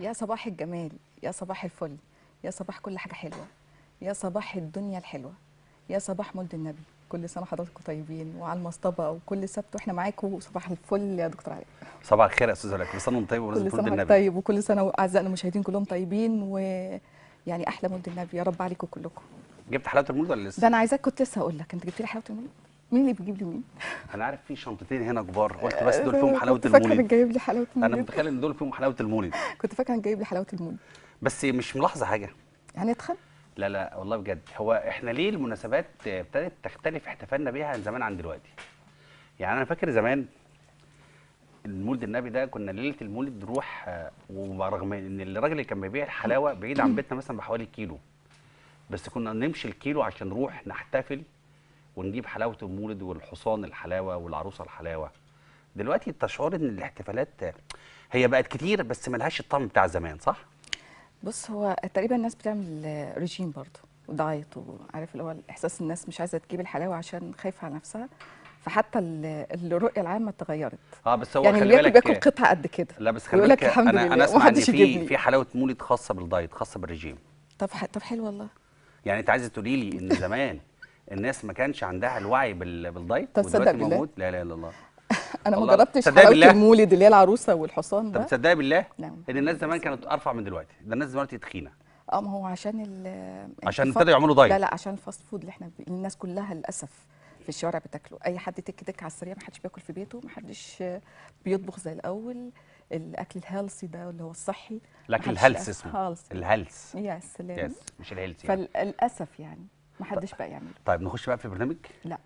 يا صباح الجمال يا صباح الفل يا صباح كل حاجه حلوه يا صباح الدنيا الحلوه يا صباح مولد النبي كل سنه حضراتكم طيبين وعلى المصطبه وكل سبت واحنا معاكم صباح الفل يا دكتور علي صباح الخير يا استاذ علاء كل سنه وانت طيب ونزل مولد النبي طيب وكل سنه اعزائنا المشاهدين كلهم طيبين ويعني احلى مولد النبي يا رب عليكم كلكم جبت حلاوه المولد ولا لسه؟ ده انا عايزاك كنت لسه اقول لك انت جبت لي حلاوه المولد؟ مين اللي بيجيب لي مين؟ انا عارف في شنطتين هنا كبار قلت بس دول أه، فيهم حلاوه المولد كنت فاكره جايب لي حلاوه المولد انا متخيل ان دول فيهم حلاوه المولد كنت فاكره انك جايب لي حلاوه المولد بس مش ملاحظه حاجه هنتخن؟ لا لا والله بجد هو احنا ليه المناسبات ابتدت تختلف احتفالنا بيها عن زمان عن دلوقتي؟ يعني انا فاكر زمان المولد النبي ده كنا ليله المولد نروح آه، ورغم ان الراجل اللي كان بيبيع الحلاوه بعيد عن بيتنا مثلا بحوالي كيلو بس كنا نمشي الكيلو عشان نروح نحتفل ونجيب حلاوه المولد والحصان الحلاوه والعروسه الحلاوه دلوقتي تشعر ان الاحتفالات هي بقت كتير بس ملهاش الطعم بتاع زمان صح بص هو تقريبا الناس بتعمل ريجيم برضه ودايت وعارف اللي هو احساس الناس مش عايزه تجيب الحلاوه عشان خايفه على نفسها فحتى الرؤيه العامه اتغيرت اه بس هو يعني خلي بالك بياكل قطعه قد كده لا بس خلي بالك الحمد انا لله انا اسمع ان في في حلاوه مولد خاصه بالدايت خاصه بالرجيم طب طب حلو والله يعني انت عايزه تقولي لي ان زمان الناس ما كانش عندها الوعي بالدايت طب تصدق موجود لا اله الا الله انا ما جربتش حلاوه المولد اللي هي العروسه والحصان ده طب تصدقي بالله نعم. ان الناس زمان كانت ارفع من دلوقتي ده الناس دلوقتي تخينه اه ما هو عشان ال عشان ابتدوا يعملوا دايت لا لا عشان الفاست فود اللي احنا الناس كلها للاسف في الشوارع بتاكله اي حد تك تك على السريع ما حدش بياكل في بيته ما حدش بيطبخ زي الاول الاكل الهيلثي ده اللي هو الصحي الاكل الهيلث اسمه الهيلث يا سلام يس مش يعني فللاسف يعني ما حدش بقى يعمل طيب نخش بقى في البرنامج لا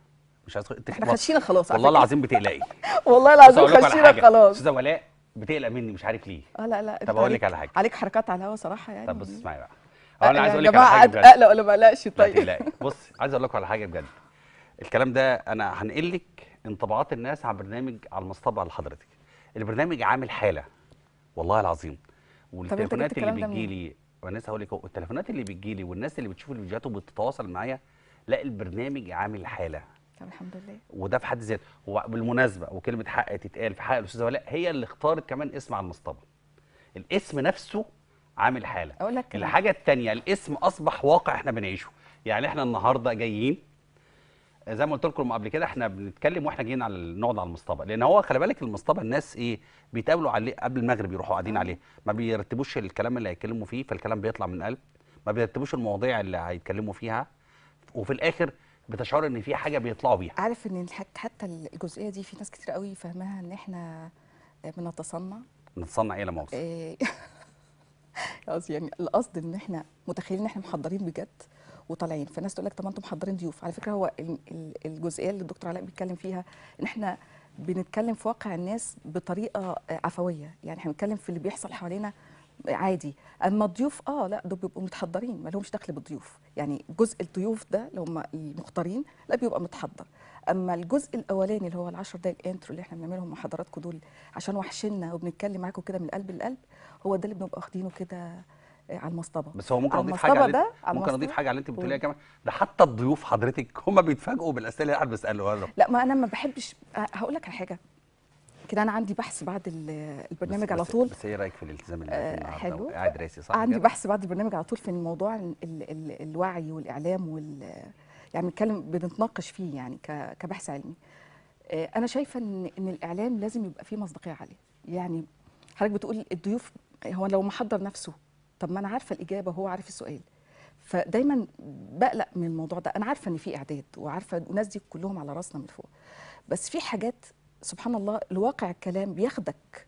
مش عايز انت احنا خشينا خلاص والله العظيم بتقلقي والله العظيم خشينا خلاص استاذه ولاء بتقلق مني مش عارف ليه اه لا لا طب اقول لك على حاجه عليك حركات على الهوا صراحه يعني طب بص اسمعي بقى هو آه، انا عايز اقول لك على حاجه بجد اقلق ولا ما اقلقش طيب لا بص عايز اقول لكم على حاجه بجد الكلام ده انا هنقل لك انطباعات الناس على برنامج على المصطبه لحضرتك البرنامج عامل حاله والله العظيم والتليفونات اللي بتجي لي انا لسه هقول لك التليفونات اللي بتجي لي والناس اللي بتشوف الفيديوهات وبتتواصل معايا لا البرنامج عامل حاله الحمد لله وده في حد ذاته هو بالمناسبه وكلمه حق تتقال في حق الاستاذه ولاء هي اللي اختارت كمان اسم على المصطبه الاسم نفسه عامل حاله اقول لك الحاجه الثانيه الاسم اصبح واقع احنا بنعيشه يعني احنا النهارده جايين زي ما قلت لكم قبل كده احنا بنتكلم واحنا جايين على نقعد على المصطبه لان هو خلي بالك المصطبه الناس ايه بيتقابلوا عليه قبل المغرب يروحوا قاعدين آه. عليه ما بيرتبوش الكلام اللي هيتكلموا فيه فالكلام بيطلع من قلب ما بيرتبوش المواضيع اللي هيتكلموا فيها وفي الاخر بتشعر ان في حاجه بيطلعوا بيها عارف ان حتى الجزئيه دي في ناس كتير قوي فاهماها ان احنا بنتصنع بنتصنع ايه لما اوصل؟ إيه. قصدي يعني القصد ان احنا متخيلين ان احنا محضرين بجد وطالعين فالناس تقول لك طب انتم محضرين ضيوف على فكره هو الجزئيه اللي الدكتور علاء بيتكلم فيها ان احنا بنتكلم في واقع الناس بطريقه آه، عفويه يعني احنا بنتكلم في اللي بيحصل حوالينا عادي اما الضيوف اه لا دول بيبقوا متحضرين ما لهمش دخل بالضيوف يعني جزء الضيوف ده اللي هم المختارين لا بيبقى متحضر اما الجزء الاولاني اللي هو ال10 دقايق انترو اللي احنا بنعملهم مع حضراتكم دول عشان وحشنا وبنتكلم معاكم كده من قلب لقلب هو ده اللي بنبقى واخدينه كده على المصطبه بس هو ممكن اضيف حاجه ده ممكن اضيف حاجه على اللي انت بتقوليها كمان ده حتى الضيوف حضرتك هم بيتفاجئوا بالاسئله اللي قاعد بساله لا ما انا ما بحبش أه، هقول لك على حاجه كده انا عندي بحث بعد البرنامج بس على طول بس ايه رايك في الالتزام اللي آه حلو قاعد راسي صح عندي كده؟ بحث بعد البرنامج على طول في الـ الـ الـ الوعي والاعلام وال يعني بنتكلم بنتناقش فيه يعني كبحث علمي آه انا شايفه ان ان الاعلام لازم يبقى فيه مصداقيه عاليه يعني حضرتك بتقول الضيوف هو لو محضر نفسه طب ما انا عارفه الاجابه وهو عارف السؤال فدايما بقلق من الموضوع ده انا عارفه ان في اعداد وعارفه الناس دي كلهم على راسنا من فوق بس في حاجات سبحان الله الواقع الكلام بياخدك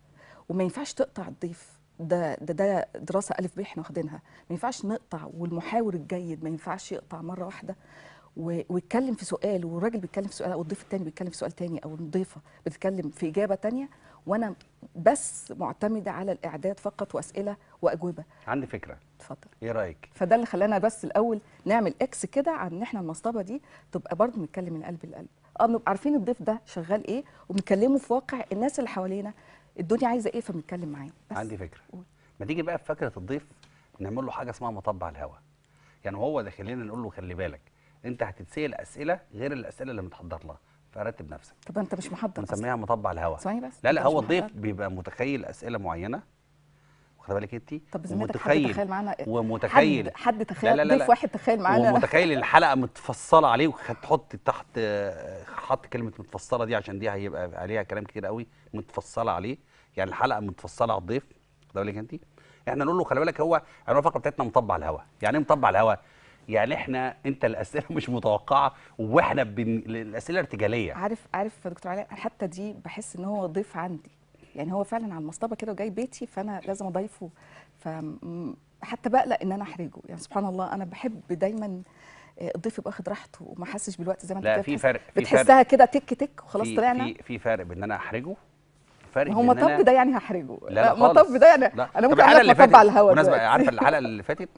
وما ينفعش تقطع الضيف ده ده ده دراسه الف ب احنا واخدينها ما ينفعش نقطع والمحاور الجيد ما ينفعش يقطع مره واحده ويتكلم في سؤال والراجل بيتكلم في سؤال او الضيف الثاني بيتكلم في سؤال ثاني او الضيفه بتتكلم في اجابه ثانيه وانا بس معتمده على الاعداد فقط واسئله واجوبه عندي فكره اتفضل ايه رايك فده اللي خلانا بس الاول نعمل اكس كده عن ان احنا المصطبه دي تبقى برضه نتكلم من قلب لقلب اه عارفين الضيف ده شغال ايه وبنكلمه في واقع الناس اللي حوالينا الدنيا عايزه ايه فبنتكلم معاه عندي فكره قول. ما تيجي بقى في فكره الضيف نعمل له حاجه اسمها مطب على الهواء يعني هو ده خلينا نقول له خلي بالك انت هتتسال اسئله غير الاسئله اللي متحضر لها فرتب نفسك طب انت مش محضر بنسميها مطبع الهواء ثواني بس لا لا هو الضيف بيبقى متخيل اسئله معينه واخد بالك انت طب ومتخيل حد معانا ومتخيل حد, حد تخيل لا لا لا ضيف واحد تخيل معانا ومتخيل الحلقه متفصله عليه وهتحط تحت حط كلمه متفصله دي عشان دي هيبقى عليها كلام كتير قوي متفصله عليه يعني الحلقه متفصله على الضيف واخد بالك انت احنا نقول له خلي بالك هو عنوان الفقره بتاعتنا مطبع الهواء يعني ايه مطبع الهواء يعني احنا انت الاسئله مش متوقعه واحنا بن... الاسئله ارتجاليه عارف عارف يا دكتور علاء حتى دي بحس ان هو ضيف عندي يعني هو فعلا على المصطبه كده وجاي بيتي فانا لازم اضيفه ف حتى بقلق ان انا احرجه يعني سبحان الله انا بحب دايما آه، الضيف يبقى واخد راحته وما حسش بالوقت زي ما انت لا في فرق بتحسها كده تك تك وخلاص طلعنا في في فرق بان انا احرجه فرق هو مطب ده يعني هحرجه لا, لا, مطب ده يعني لا. انا ممكن اعمل مطب على الهواء بالمناسبه عارفه الحلقه اللي فاتت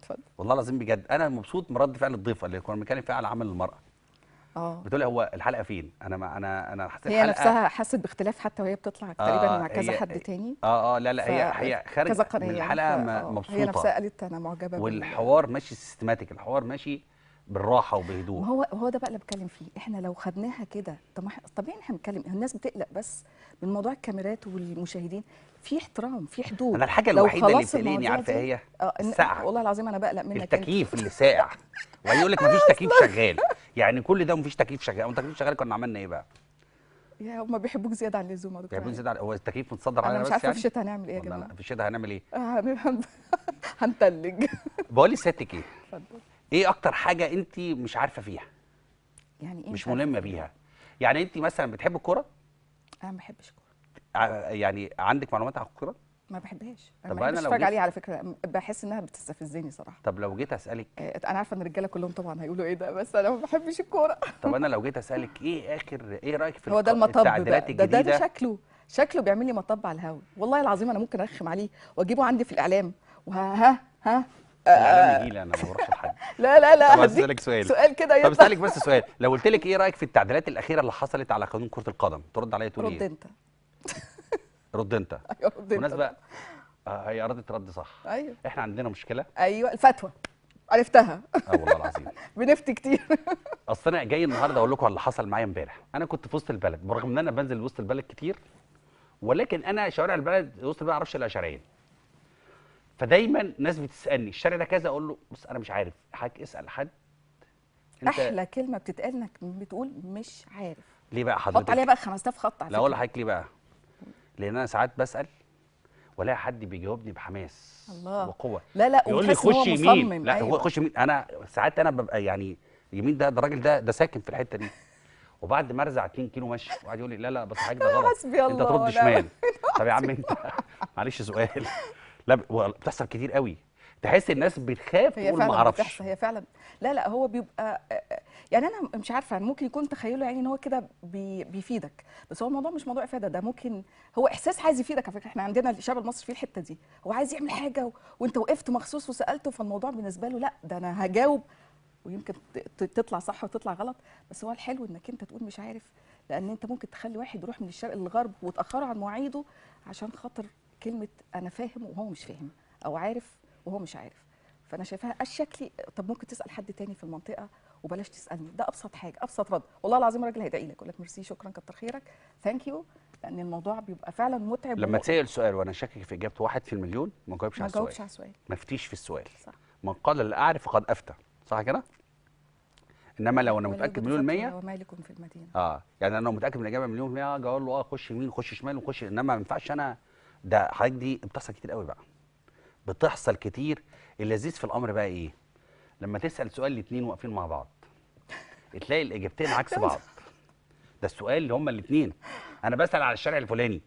اتفضل والله العظيم بجد انا مبسوط من رد فعل الضيفه اللي كنا بنتكلم فيها على عمل المراه اه بتقولي هو الحلقه فين انا ما انا انا حسيت هي نفسها حست باختلاف حتى وهي بتطلع آه، تقريبا مع كذا حد تاني اه اه لا لا هي هي خارج من الحلقه آه، مبسوطه هي نفسها قالت انا معجبه والحوار ماشي سيستماتيك الحوار ماشي بالراحه وبهدوء هو هو ده بقى اللي بتكلم فيه احنا لو خدناها كده طب طبيعي احنا بنتكلم الناس بتقلق بس من موضوع الكاميرات والمشاهدين في احترام في حدود انا الحاجه الوحيده اللي بتقلقني عارفه هي آه، الساعه والله العظيم انا بقلق منك التكييف اللي ساقع ويقول لك مفيش تكييف شغال يعني كل ده مفيش تكييف شغال او تكييف شغال كنا عملنا ايه بقى يا هم بيحبوك زياده عن اللزوم يا دكتور بيحبوك زياده عن هو التكييف متصدر علينا بس مش عارفه يعني؟ إيه في الشتاء هنعمل ايه يا جماعه في الشتاء هنعمل ايه؟ هنتلج بقول لي ايه؟ اتفضل ايه اكتر حاجه انت مش عارفه فيها يعني ايه مش ملمه بيها يعني انت مثلا بتحب الكوره انا ما بحبش الكوره يعني عندك معلومات عن الكوره ما بحبهاش انا طب ما عليها على فكره بحس انها بتستفزني صراحه طب لو جيت اسالك آه، انا عارفه ان الرجاله كلهم طبعا هيقولوا ايه ده بس انا ما بحبش الكوره طب انا لو جيت اسالك ايه اخر ايه رايك في هو ده المطب التعديلات بقى. الجديده ده, ده, ده شكله شكله بيعمل لي مطب على الهوا والله العظيم انا ممكن ارخم عليه واجيبه عندي في الاعلام وها ها ها لا لا لا هسألك سؤال سؤال كده يطلع طب اسالك بس سؤال لو قلت لك ايه رايك في التعديلات الاخيره اللي حصلت على قانون كره القدم ترد عليا تقول ايه رد انت رد انت ايوه رد انت بالمناسبه آه، هي ردت رد صح ايوه احنا عندنا مشكله ايوه الفتوى عرفتها اه والله العظيم بنفتي كتير اصل انا جاي النهارده اقول لكم على اللي حصل معايا امبارح انا كنت في وسط البلد برغم ان انا بنزل وسط البلد كتير ولكن انا شوارع البلد وسط البلد ما اعرفش الا شارعين فدايما ناس بتسالني الشارع ده كذا اقول له بص انا مش عارف حضرتك اسال حد احلى كلمه بتتقال انك بتقول مش عارف ليه بقى حضرتك حط عليها بقى 5000 خط على لا اقول لحضرتك ليه بقى لان انا ساعات بسال ولا حد بيجاوبني بحماس الله وقوه لا لا يقول لي خش يمين لا أيوة. خش يمين انا ساعات انا ببقى يعني يمين ده ده الراجل ده ده ساكن في الحته دي وبعد ما ارزع 2 كيلو مشي وقعد يقول لي لا لا بس حضرتك ده غلط انت ترد شمال طب يا عم انت معلش سؤال لا بتحصل كتير قوي تحس الناس بتخاف تقول ما اعرفش هي فعلا هي فعلا لا لا هو بيبقى آه، آه، آه، يعني انا مش عارفه ممكن يكون تخيله يعني ان هو كده بي بيفيدك بس هو الموضوع مش موضوع افاده ده ممكن هو احساس عايز يفيدك على فكره احنا عندنا الشعب المصري فيه الحته دي هو عايز يعمل حاجه و... وانت وقفت مخصوص وسالته فالموضوع بالنسبه له لا ده انا هجاوب ويمكن تطلع صح وتطلع غلط بس هو الحلو انك انت تقول مش عارف لان انت ممكن تخلي واحد يروح من الشرق للغرب وتاخره عن مواعيده عشان خاطر كلمه انا فاهم وهو مش فاهم او عارف وهو مش عارف فانا شايفاها الشكلي طب ممكن تسال حد تاني في المنطقه وبلاش تسالني ده ابسط حاجه ابسط رد والله العظيم الراجل هيدعي لك يقول لك ميرسي شكرا كتر خيرك ثانك يو لان الموضوع بيبقى فعلا متعب لما تسال سؤال وانا شاكك في اجابته واحد في المليون ما جاوبش على السؤال ما على السؤال ما فتيش في السؤال صح من قال لا اعرف فقد افتى صح كده انما لو انا متاكد مليون المية وما في المدينه اه يعني انا لو متاكد من الاجابه مليون المية اقول له اه خش يمين خش شمال وخش انما ما ينفعش انا ده حضرتك دي بتحصل كتير قوي بقى بتحصل كتير اللذيذ في الامر بقى ايه لما تسال سؤال الاثنين واقفين مع بعض تلاقي الاجابتين عكس بعض ده السؤال اللي هما الاثنين انا بسال على الشارع الفلاني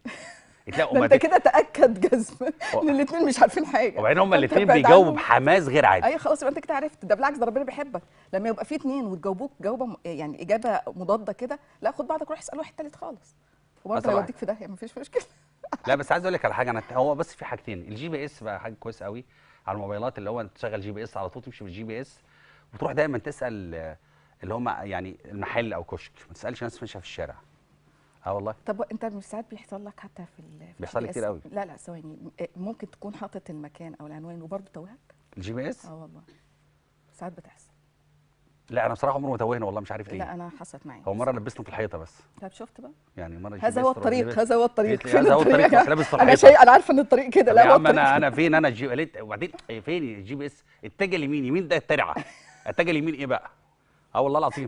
تلاقوا انت كده تاكد جزم ان الاثنين مش عارفين حاجه وبعدين هما الاثنين بيجاوبوا بحماس غير عادي ايوه خلاص يبقى انت كده عرفت ده بالعكس ده ربنا بيحبك لما يبقى في اثنين وتجاوبوك جاوبه يعني اجابه مضاده كده لا خد بعضك روح اسال واحد ثالث خالص آه وبرضه هيوديك في داهيه مفيش مشكله لا بس عايز اقول لك على حاجه انا هو بس في حاجتين الجي بي اس بقى حاجه كويسه قوي على الموبايلات اللي هو تشغل جي بي اس على طول تمشي بالجي بي اس وتروح دايما تسال اللي هم يعني المحل او كشك ما تسالش ناس ماشيه في الشارع اه والله طب انت مش ساعات بيحصل لك حتى في ال بيحصل لي كتير قوي لا لا ثواني آه، ممكن تكون حاطط المكان او العنوان وبرضه توهك الجي بي اس اه والله ساعات بتحصل لا انا بصراحه عمره ما توهنا والله مش عارف ليه لا انا حصلت معايا هو مره لبسته في الحيطه بس طب شفت بقى يعني مره هذا هو الطريق هذا هو الطريق هذا هو الطريق بس لابس في الحيطه انا شيء انا عارفه ان الطريق كده لا هو انا انا فين انا الجي قلت وبعدين إيه، فين الجي بي اس اتجه اليمين يمين ده الترعه اتجه اليمين ايه بقى اه والله العظيم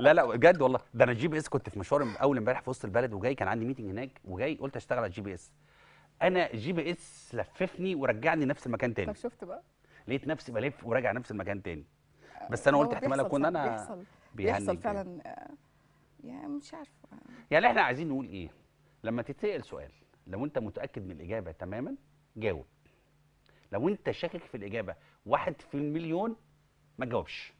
لا لا بجد والله ده انا الجي بي اس كنت في مشوار اول امبارح في وسط البلد وجاي كان عندي ميتنج هناك وجاي قلت اشتغل على الجي بي اس انا جي بي اس لففني ورجعني نفس المكان تاني طب شفت بقى لقيت نفسي بلف وراجع نفس المكان تاني بس انا قلت احتمال اكون انا بيحصل بيحصل فعلا آه، يعني مش عارفه يعني احنا عايزين نقول ايه لما تتسال سؤال لو انت متاكد من الاجابه تماما جاوب لو انت شاكك في الاجابه واحد في المليون ما تجاوبش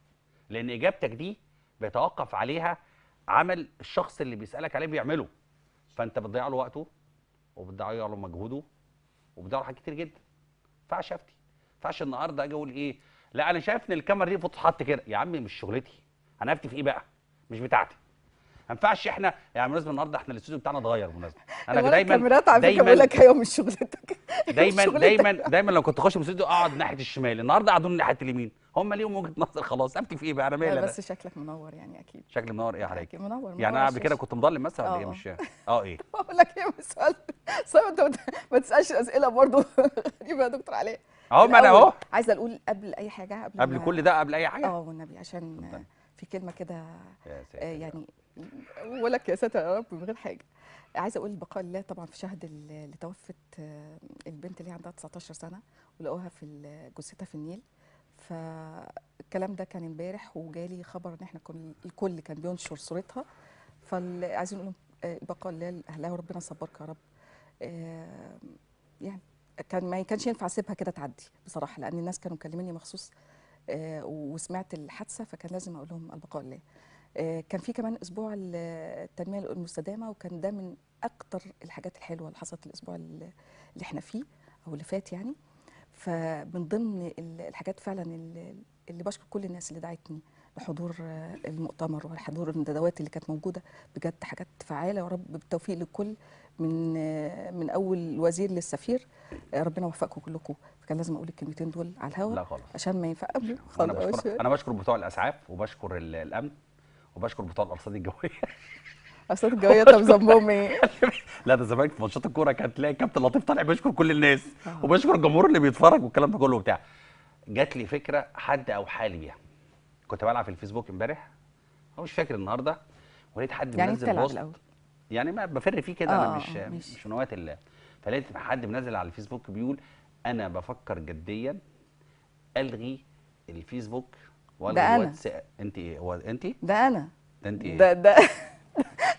لان اجابتك دي بيتوقف عليها عمل الشخص اللي بيسالك عليه بيعمله فانت بتضيع له وقته وبتضيع له مجهوده وبتضيع له حاجات كتير جدا ما ينفعش افتي ما ينفعش النهارده اجي اقول ايه لا انا شايف ان الكاميرا دي المفروض تتحط كده يا عم مش شغلتي انا هفتي في ايه بقى مش بتاعتي ما ينفعش احنا يعني بالمناسبه النهارده احنا الاستوديو بتاعنا اتغير بالمناسبه انا دايما الكاميرات على فكره بقول لك ايوه مش شغلتك دايما دايما دايما لو كنت اخش الاستوديو اقعد ناحيه الشمال النهارده قعدوني ناحيه اليمين هم ليهم وجهه نظر خلاص افتي في ايه بقى انا مالي بس شكلك منور يعني اكيد شكل منور ايه عليك منور, منور يعني انا قبل كده كنت مضلم مثلا ولا ايه آه. مش اه ايه بقول لك ايه مسؤول صعب انت ما تسالش اسئله برضه غريبه يا دكتور علي اهو ما انا اهو عايزه اقول قبل اي حاجه قبل قبل كل ده قبل اي حاجه اه والنبي عشان في كلمه كده آه، يعني ولك يا ساتر يا رب من غير حاجه عايزه اقول بقاء الله طبعا في شهد اللي توفت آه، البنت اللي عندها 19 سنه ولقوها في جثتها في النيل فالكلام ده كان امبارح وجالي خبر ان احنا كنا الكل كان بينشر صورتها فعايزين نقول آه، بقاء الله لاهلها وربنا يصبرك يا رب يعني كان ما كانش ينفع اسيبها كده تعدي بصراحه لان الناس كانوا مكلميني مخصوص آه، وسمعت الحادثه فكان لازم اقول لهم البقاء لله آه، كان في كمان اسبوع التنميه المستدامه وكان ده من اكتر الحاجات الحلوه اللي حصلت الاسبوع اللي احنا فيه او اللي فات يعني فمن ضمن الحاجات فعلا اللي بشكر كل الناس اللي دعتني بحضور المؤتمر وحضور الندوات اللي كانت موجوده بجد حاجات فعاله يا رب بالتوفيق للكل من من اول الوزير للسفير ربنا يوفقكم كلكم فكان لازم اقول الكلمتين دول على الهواء عشان ما ينفع خالص انا بشكر انا بشكر بتوع الاسعاف وبشكر الامن وبشكر بتوع الارصاد الجويه ارصاد الجويه طب ذنبهم ايه؟ لا ده زمان في ماتشات الكوره كانت تلاقي كابتن لطيف طالع بيشكر كل الناس آه. وبشكر الجمهور اللي بيتفرج والكلام ده كله وبتاع جات لي فكره حد او حالي بيها كنت بلعب في الفيسبوك امبارح او مش فاكر النهارده ولقيت حد يعني منزل بوست يعني ما بفر فيه كده انا آه، مش آه، مش, مش من هواة الله فلقيت حد منزل على الفيسبوك بيقول انا بفكر جديا الغي الفيسبوك والغي الواتساب انت ايه هو انت ده انا ده انت ايه ده ده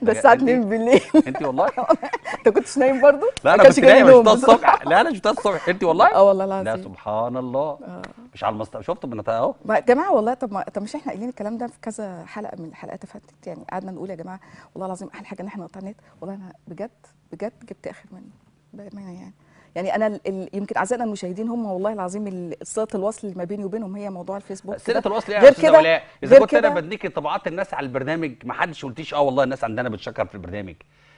ده الساعه 2 بالليل انت والله انت كنتش نايم برضو لا انا كنت نايم شفتها الصبح لا انا شفتها الصبح انت والله اه والله العظيم لا سبحان الله آه. مش على المستوى شفت بنت اهو يا جماعه والله طب ما طب مش احنا قايلين الكلام ده في كذا حلقه من الحلقات اللي فاتت يعني قعدنا نقول يا جماعه والله العظيم احلى حاجه ان احنا نقطع نت والله انا بجد بجد جبت اخر منه بامانه يعني يعني انا يمكن اعزائنا المشاهدين هم والله العظيم صله الوصل اللي ما بيني وبينهم هي موضوع الفيسبوك صله الوصل يعني غير كده اذا كنت انا بديك طبعات الناس على البرنامج ما حدش قلتيش اه والله الناس عندنا بتشكر في البرنامج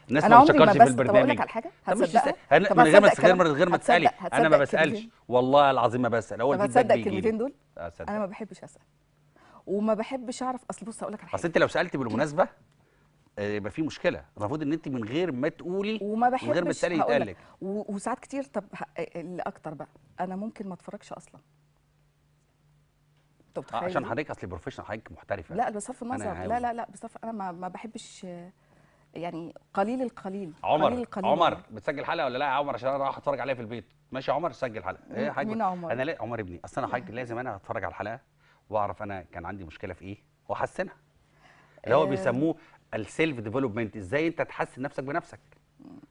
الناس ما بتشكرش في البرنامج على حاجه هتصدق من غير ما غير من غير ما تسالي انا ما بسالش والله العظيم ما بسال اول الفيدباك بيجي الكلمتين دول انا ما بحبش اسال وما بحبش اعرف اصل بص هقول لك على حاجه اصل انت لو سالتي بالمناسبه آه، يبقى في مشكله المفروض ان انت من غير ما تقولي وما بحبش من غير ما تسالي يتقال لك وساعات كتير طب آه، آه، اللي اكتر بقى انا ممكن ما اتفرجش اصلا طب آه عشان حضرتك اصلي بروفيشنال حضرتك محترفه لا بصرف النظر لا لا لا بصرف انا ما, ما بحبش يعني قليل القليل عمر قليل القليل عمر بتسجل حلقه ولا لا يا عمر عشان انا راح اتفرج عليها في البيت ماشي يا عمر سجل حلقه ايه حاجه مين عمر انا لا عمر ابني اصل انا حضرتك لازم انا اتفرج على الحلقه واعرف انا كان عندي مشكله في ايه واحسنها اللي هو بيسموه السيلف ديفلوبمنت ازاي انت تحسن نفسك بنفسك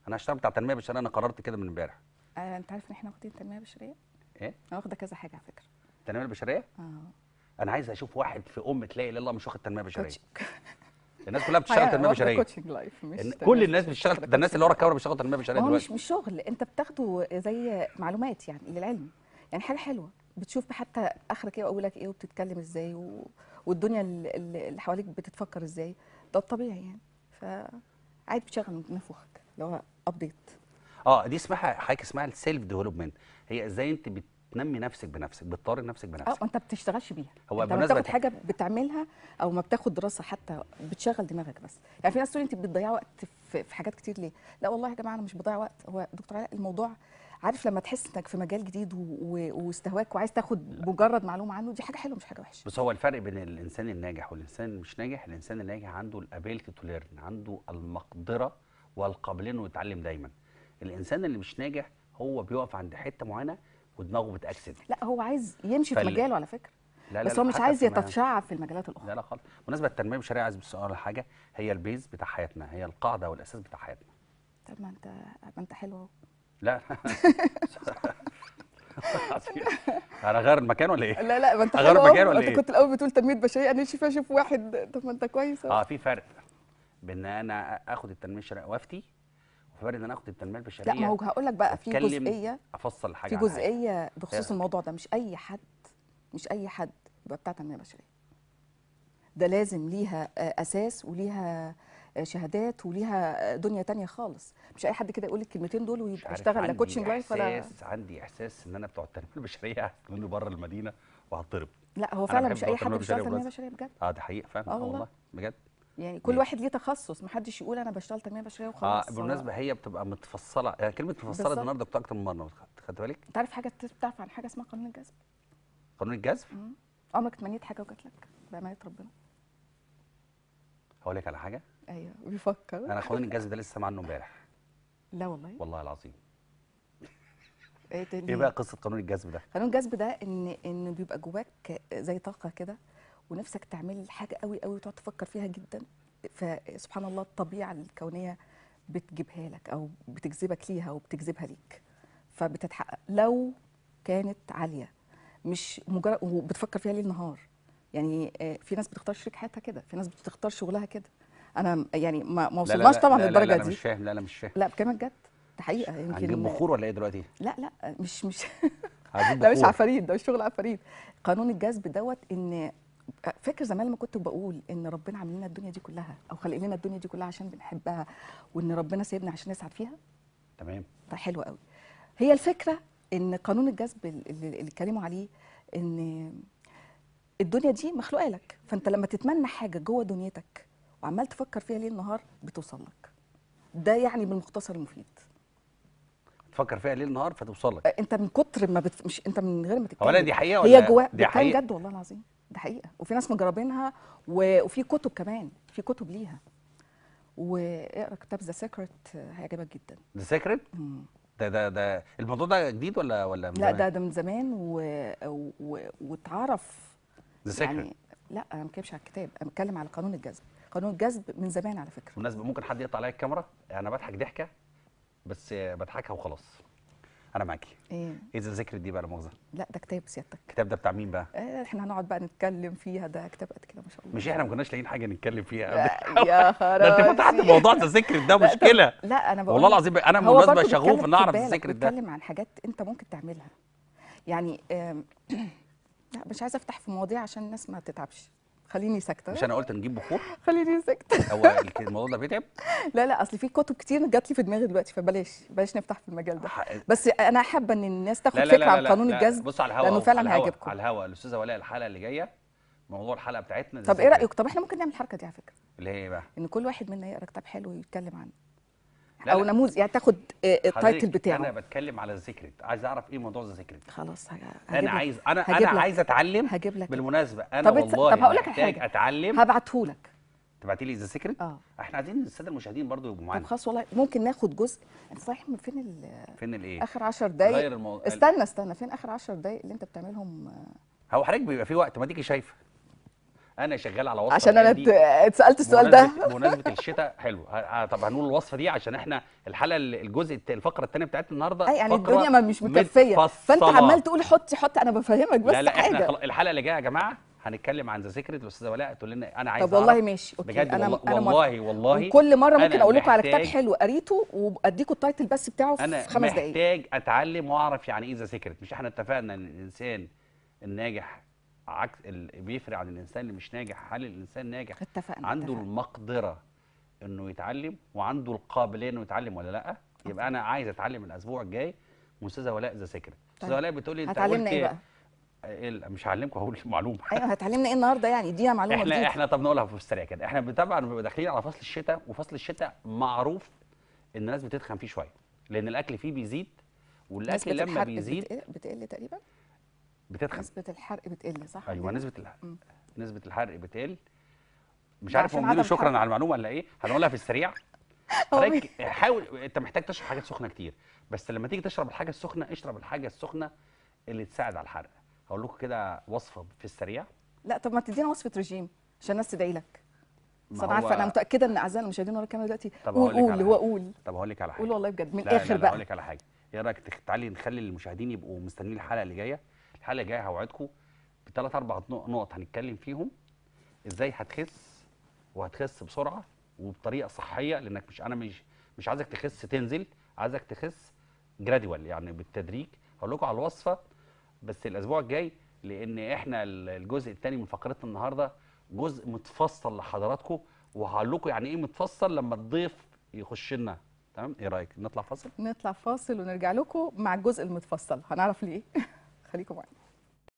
انا هشتغل بتاع تنميه بشريه انا قررت كده من امبارح آه، انت عارف ان احنا واخدين تنميه بشريه ايه واخده كذا حاجه على فكره تنميه بشريه اه انا عايز اشوف واحد في ام لا الا الله مش واخد تنميه بشريه الناس كلها بتشتغل تنميه بشريه كل الناس بتشتغل ده الناس اللي ورا الكاميرا بيشتغلوا تنميه بشريه دلوقتي مش مش شغل انت بتاخده زي معلومات يعني للعلم يعني حاجه حلوه بتشوف حتى اخرك ايه لك ايه وبتتكلم ازاي و... والدنيا اللي حواليك بتتفكر ازاي ده الطبيعي يعني فعادي بتشغل نافوخك اللي هو ابديت اه دي اسمها حاجه اسمها السيلف ديفلوبمنت هي ازاي انت بتنمي نفسك بنفسك بتطوري نفسك بنفسك اه انت ما بتشتغلش بيها هو انت بتاخد حاجه بتعملها او ما بتاخد دراسه حتى بتشغل دماغك بس يعني في ناس تقول انت بتضيع وقت في حاجات كتير ليه لا والله يا جماعه انا مش بضيع وقت هو دكتور علاء الموضوع عارف لما تحس انك في مجال جديد واستهواك وعايز تاخد مجرد معلومه عنه دي حاجه حلوه مش حاجه وحشه بس هو الفرق بين الانسان الناجح والانسان اللي مش ناجح الانسان الناجح عنده الابيلتي تو ليرن عنده المقدره والقابليه انه يتعلم دايما الانسان اللي مش ناجح هو بيقف عند حته معينه ودماغه بتاكسد لا هو عايز يمشي فال... في مجاله على فكره لا بس لا هو مش عايز يتشعب في المجالات الاخرى لا لا خالص بالنسبه للتنميه البشريه عايز بس اقول حاجه هي البيز بتاع حياتنا هي القاعده والاساس بتاع حياتنا طب ما انت ما انت حلو لا غير المكان ولا ايه؟ لا لا ما انت غير المكان ولا ايه؟ انت كنت الاول بتقول تنميه بشريه انا يعني شايف اشوف واحد طب ما انت كويس اه في فرق بان انا اخد التنميه الشرقيه وافتي وفي فرق ان انا اخد التنميه البشريه لا ما هو هقول لك بقى في جزئيه افصل حاجه في جزئيه بخصوص الموضوع ده مش اي حد مش اي حد يبقى بتاع تنميه بشريه ده لازم ليها آه، اساس وليها شهادات وليها دنيا تانية خالص مش اي حد كده يقول الكلمتين دول ويبقى اشتغل لا كوتشنج لايف ولا عندي احساس ان انا بتوع التنميه البشريه منه بره المدينه وهضطرب لا هو فعلا مش اي حد بيشتغل تنميه بشريه بجد اه ده حقيقي فعلا اه والله بجد يعني كل واحد ليه تخصص محدش يقول انا بشتغل تنميه بشريه آه، وخلاص اه بالمناسبه هي بتبقى متفصله يعني كلمه متفصله النهارده كنت اكتر من مره خدت بالك انت عارف حاجه بتعرف عن حاجه اسمها قانون الجذب قانون الجذب عمرك تمنيت حاجه وجات لك بامانه ربنا هقول لك على حاجه ايوه بيفكر انا قانون الجذب ده لسه معنه امبارح لا والله والله العظيم إيه, ايه بقى قصه قانون الجذب ده قانون الجذب ده ان ان بيبقى جواك زي طاقه كده ونفسك تعمل حاجه قوي قوي وتقعد تفكر فيها جدا فسبحان الله الطبيعه الكونيه بتجيبها لك او بتجذبك ليها وبتجذبها ليك فبتتحقق لو كانت عاليه مش مجرد وبتفكر فيها ليل نهار يعني آه، في ناس بتختار شريك حياتها كده في ناس بتختار شغلها كده انا يعني ما وصلناش طبعا للدرجه دي لا لا مش فاهم لا لا مش فاهم لا بكلمك جد ده حقيقه يمكن هنجيب بخور ولا ايه دلوقتي؟ لا لا مش مش ده مش عفاريت ده مش شغل عفاريت قانون الجذب دوت ان فاكر زمان لما كنت بقول ان ربنا عامل لنا الدنيا دي كلها او خلق لنا الدنيا دي كلها عشان بنحبها وان ربنا سيبنا عشان نسعد فيها تمام ده حلو قوي هي الفكره ان قانون الجذب اللي اتكلموا عليه ان الدنيا دي مخلوقه لك فانت لما تتمنى حاجه جوه دنيتك وعمال تفكر فيها ليل نهار بتوصل لك ده يعني بالمختصر المفيد تفكر فيها ليل نهار فتوصل لك أه، انت من كتر ما بتف... مش انت من غير ما تتكلم ولا دي حقيقه ولا هي جوا دي حقيقه جد والله العظيم ده حقيقه وفي ناس مجربينها و... وفي كتب كمان في كتب ليها واقرا كتاب ذا سيكريت هيعجبك جدا ذا سيكريت ده ده ده الموضوع ده جديد ولا ولا من لا ده ده من زمان و... واتعرف ذا سيكريت يعني لا انا ما بتكلمش على الكتاب انا بتكلم على قانون الجذب قانون الجذب من زمان على فكره بالمناسبه ممكن حد يقطع عليا الكاميرا يعني انا بضحك ضحكه بس بضحكها وخلاص انا معاكي ايه ايه ذكرت دي بقى مؤاخذه لا ده كتاب سيادتك الكتاب ده بتاع مين بقى آه، احنا هنقعد بقى نتكلم فيها ده كتاب قد كده ما شاء الله مش احنا ما كناش لاقيين حاجه نتكلم فيها يا خرا ده انت فتحت موضوع ذكرت ده مشكله لا انا بقول والله العظيم انا بالمناسبه شغوف ان اعرف الذكر ده بتكلم عن حاجات انت ممكن تعملها يعني لا مش عايزه افتح في مواضيع عشان الناس ما تتعبش خليني ساكته مش انا قلت نجيب بخور خليني ساكته هو الموضوع ده بيتعب لا لا اصل في كتب كتير جات لي في دماغي دلوقتي فبلاش بلاش نفتح في المجال ده بس انا حابه ان الناس تاخد لا لا فكره لا لا عن قانون الجذب على الهوا لانه فعلا هيعجبكم على الهوا الاستاذه ولاء الحلقه اللي جايه موضوع الحلقه بتاعتنا طب ايه رايك طب احنا ممكن نعمل الحركه دي على فكره اللي هي بقى ان كل واحد منا يقرا كتاب حلو ويتكلم عنه لا او لا. نموذج يعني تاخد التايتل آه، آه، بتاعه انا بتكلم على السيكريت عايز اعرف ايه موضوع السيكريت خلاص انا عايز انا انا عايز اتعلم هجيب لك بالمناسبه انا طب والله طب هقول لك حاجه اتعلم هبعته لك تبعتي لي ذا سيكريت اه احنا عايزين الساده المشاهدين برضو يبقوا معانا طب خلاص والله ممكن ناخد جزء صحيح من فين ال فين الايه اخر 10 دقايق غير المو... استنى استنى فين اخر 10 دقايق اللي انت بتعملهم هو حضرتك بيبقى في وقت ما ديكي شايفه انا شغال على وصفه عشان انا اتسالت السؤال ده بمناسبه الشتاء حلو طب هنقول الوصفه دي عشان احنا الحلقه الجزء الفقره الثانيه بتاعت النهارده أي يعني الدنيا ما مش مكفيه فانت عمال تقول حطي حطي انا بفهمك بس لا لا حاجه احنا خل... الحلقه اللي جايه يا جماعه هنتكلم عن ذا سيكريت الاستاذه ولاء تقول لنا انا عايز طب والله ماشي اوكي بجد انا والله أنا والله, والله كل مره ممكن اقول لكم على كتاب حلو قريته واديكم التايتل بس بتاعه في خمس دقائق انا محتاج اتعلم واعرف يعني ايه ذا سيكريت مش احنا اتفقنا ان الانسان الناجح عكس اللي بيفرق عن الانسان اللي مش ناجح هل الانسان ناجح اتفقنا عنده اتفقنا. المقدره انه يتعلم وعنده القابليه انه يتعلم ولا لا يبقى انا عايز اتعلم الاسبوع الجاي واستاذه ولاء اذا سكرت استاذه طيب. ولاء بتقول لي انت هتعلمنا ايه بقى إيه مش هعلمكم هقول معلومه ايوه هتعلمنا ايه النهارده يعني دي معلومه احنا جديد. احنا طب نقولها في السريع كده احنا طبعا بنبقى داخلين على فصل الشتاء وفصل الشتاء معروف ان الناس بتتخن فيه شويه لان الاكل فيه بيزيد والاكل لما بيزيد بتقل تقريبا بتتخن نسبه الحرق بتقل صح ايوه نسبه الحرق نسبه الحرق بتقل مش عارف مدير شكرا على المعلومه ولا ايه هنقولها في السريع حاول انت محتاج تشرب حاجات سخنه كتير بس لما تيجي تشرب الحاجه السخنه اشرب الحاجه السخنه اللي تساعد على الحرق هقول لكم كده وصفه في السريع لا طب ما تدينا وصفه رجيم عشان الناس تدعي لك بس انا عارفه انا متاكده ان اعزائي المشاهدين ورا الكاميرا دلوقتي قول قول هو قول طب هقول لك على حاجه قول والله بجد من الاخر بقى هقول لك على حاجه ايه رايك تعالي نخلي المشاهدين يبقوا مستنيين الحلقه اللي جايه الحلقه الجايه هوعدكم بثلاث اربع نقط هنتكلم فيهم ازاي هتخس وهتخس بسرعه وبطريقه صحيه لانك مش انا مش مش عايزك تخس تنزل عايزك تخس جراديوال يعني بالتدريج هقول لكم على الوصفه بس الاسبوع الجاي لان احنا الجزء الثاني من فقرتنا النهارده جزء متفصل لحضراتكم وهقول لكم يعني ايه متفصل لما الضيف يخش لنا تمام ايه رايك نطلع فاصل نطلع فاصل ونرجع لكم مع الجزء المتفصل هنعرف ليه خليكم معانا